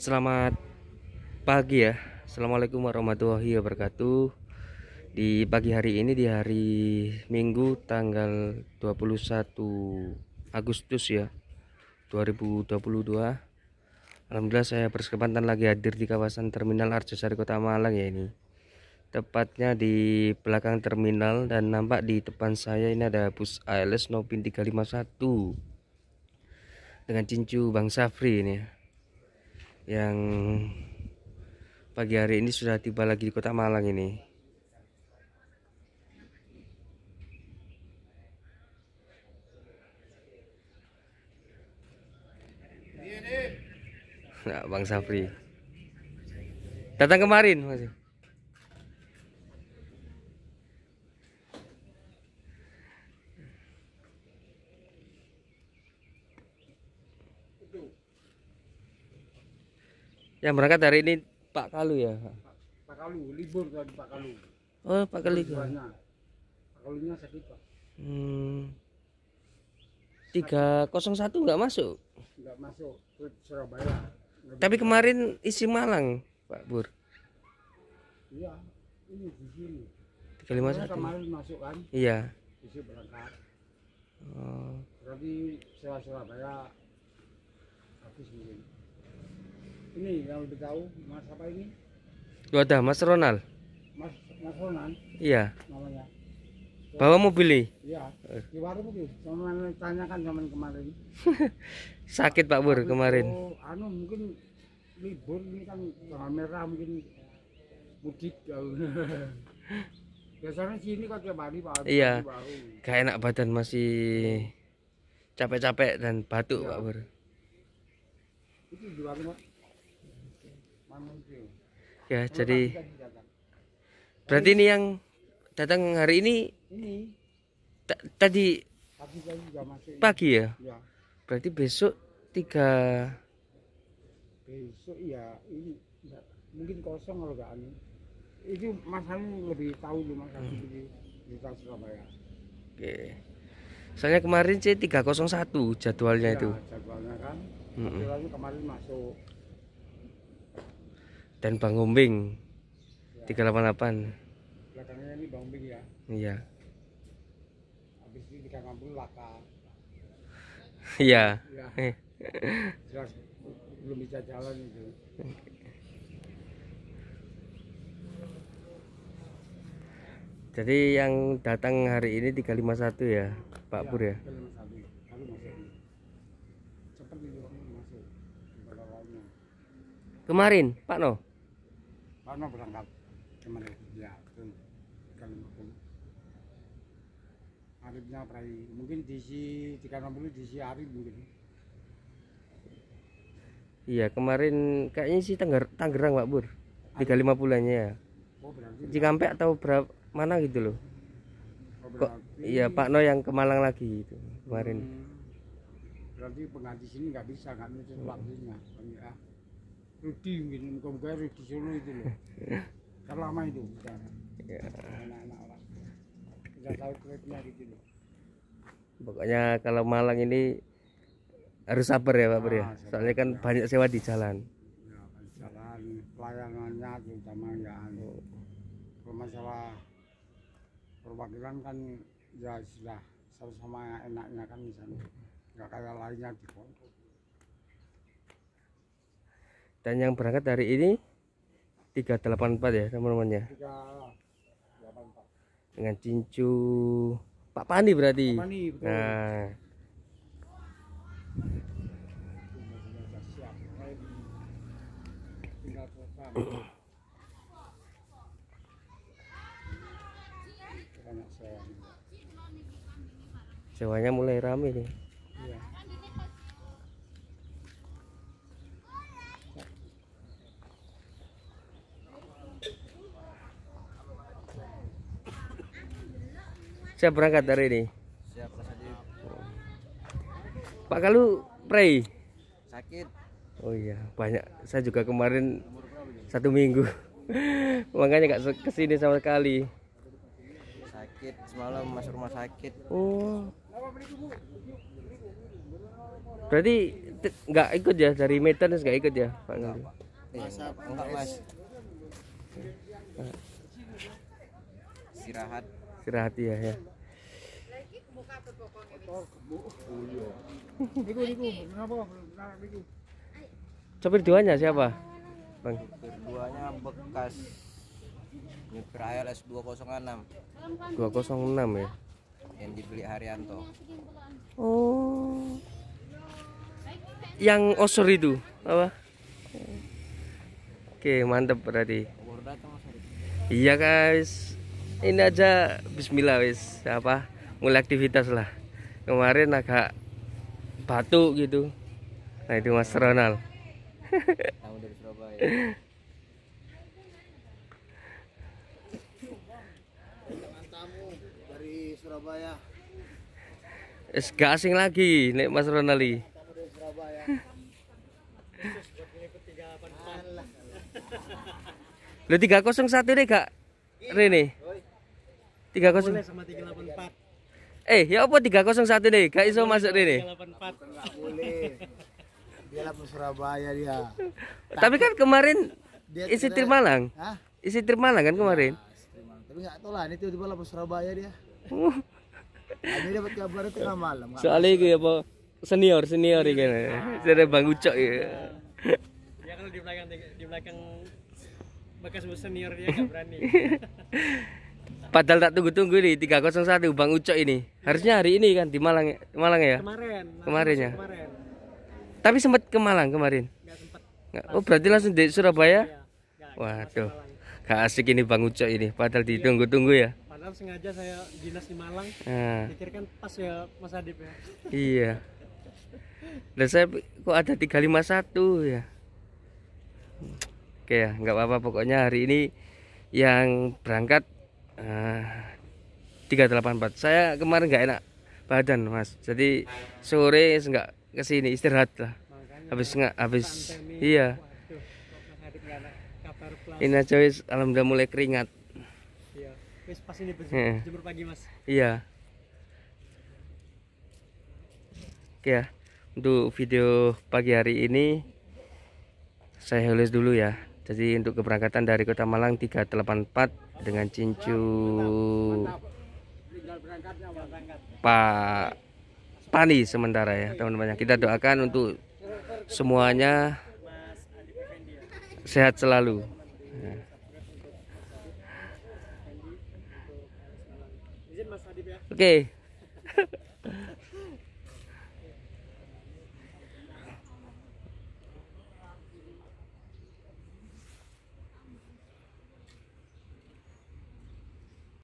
Selamat pagi ya Assalamualaikum warahmatullahi wabarakatuh Di pagi hari ini di hari Minggu tanggal 21 Agustus ya 2022 Alhamdulillah saya berkesempatan lagi hadir di kawasan terminal Arjosari Kota Malang ya ini Tepatnya di belakang terminal dan nampak di depan saya ini ada bus ALS Nopin 351 Dengan cincu Bang Safri ini ya yang pagi hari ini sudah tiba lagi di kota Malang ini Nah, Bang Safri datang kemarin masih Yang berangkat hari ini Pak Kalu ya? Pak, Pak Kalu, libur tadi kan Pak Kalu. Oh, Pak Kalu. Pak Kalunya sakit, Pak. Hmm. 301 nggak masuk? Nggak masuk ke Surabaya. Nggak Tapi bisa. kemarin isi Malang, Pak Bur. Iya, ini di sini. 351. Kemarin masuk kan? Iya. Isi berangkat. Oh. Berarti Surabaya habis mungkin ini yang lebih tahu Mas apa ini? Wadah Mas Ronald. Mas Mas Ronald. Iya. Namanya. Bawa mobil Iya. Di warung mobil. cuman tanyakan zaman kemarin. Sakit Pak Bur kemarin. Oh, anu mungkin libur ini kan tanggal merah mungkin mudik. Biasanya sini kok tiap hari Pak. Iya. Gak enak badan masih capek-capek dan batuk iya. Pak Bur. Itu di warung Pak. Ya, jadi berarti ini yang datang hari ini ini tadi pagi ya? Iya. Berarti besok tiga besok ya ini mungkin kosong kalau gak ini anu. Itu Mas Hanu lebih tahu hmm. lebih Mas Hanu hmm. di tahu Surabaya. Oke. Soalnya kemarin C301 jadwalnya ya, itu. Jadwalnya kan. Mm kemarin masuk dan Bang Gombing ya. 388 belakangnya ini Bang Gombing ya iya habis ini 360 laka iya ya. jelas belum bisa jalan itu jadi yang datang hari ini 351 ya Pak ya, Pur ya kemarin Pak No karena berangkat ke Malaysia ke puluh, Arifnya perai, mungkin diisi 360 diisi hari mungkin iya kemarin kayaknya sih Tangger Tanggerang Pak Bur 35 bulannya ya oh, Cikampek atau berapa mana gitu loh oh, kok iya Pak No yang ke Malang lagi itu kemarin hmm, berarti pengganti sini nggak bisa nggak bisa waktunya hmm. Rudi mungkin muka-muka Rudi Solo itu loh terlama itu udah ya. anak-anak lah, nggak tahu triknya gitu loh pokoknya kalau Malang ini harus sabar ya Pak nah, Beri ya? Ah, soalnya kan ya. banyak sewa di jalan ya, kan jalan pelayanannya terutama ya oh. kalau masalah perwakilan kan ya sudah sama-sama enaknya kan sana, nggak kayak lainnya di Bogor dan yang berangkat dari ini 384 ya teman teman ya dengan cincu Pak Pani berarti Pak Pani, betul. nah Sewanya mulai rame nih. Saya berangkat hari ini? Pak Kalu, pray. Sakit. Oh iya, banyak. Saya juga kemarin satu minggu. Makanya nggak kesini sama sekali. Sakit semalam masuk rumah sakit. Oh. Berarti nggak ikut ya dari Medan? nggak ikut ya Pak Nggak, Pak. Eh, enggak, Mas. Iya. Istirahat istirahat ya ya Sopir duanya siapa? Bang. Sopir duanya bekas nyupir ALS 206. 206 ya. Yang dibeli Haryanto. Oh. Yang osor itu apa? Oke, mantap berarti. Iya, guys ini aja bismillah wis apa mulai aktivitas lah kemarin agak batu gitu nah itu mas Ronald tamu dari Surabaya tamu dari Surabaya es gasing lagi nih mas Ronali tamu dari Surabaya Lo satu deh kak iya. Rene tiga kosong sama tiga delapan empat eh ya apa tiga kosong satu deh gak iso masuk deh tiga delapan empat boleh dia lapor Surabaya dia tapi kan kemarin isi Tirmalang isi Tirmalang kan kemarin iya, tapi nggak tahu lah ini tiba-tiba lapor Surabaya dia uh. nah, ini dapat kabar tengah malam soalnya gue apa senior senior ini kan sudah bang Ucok ya ya kalau di belakang di belakang bekas senior dia nggak berani Padahal tak tunggu-tunggu nih 301 Bang Ucok ini. Harusnya hari ini kan di Malang ya? Malang ya? Kemarin. Kemarin ya. Kemarin. Tapi sempat ke Malang kemarin. Enggak sempat. Oh, berarti langsung di Surabaya? Waduh. Gak asik ini Bang Ucok ini, padahal iya. ditunggu-tunggu ya. Padahal sengaja saya dinas di Malang. Nah. Pikirkan pas ya Mas Adip ya. Iya. Dan saya kok ada 351 ya. Oke ya, nggak apa-apa pokoknya hari ini yang berangkat 384 eh, saya kemarin nggak enak badan mas jadi sore nggak kesini istirahat lah Makanya habis ya, nggak habis iya ini aja wis alhamdulillah mulai keringat iya wis pas ini iya. pagi mas iya oke ya untuk video pagi hari ini saya hulis dulu ya jadi untuk keberangkatan dari Kota Malang 384 dengan cincu Pak Pani sementara ya teman-teman. Kita doakan untuk semuanya sehat selalu. Ya. Oke. Okay.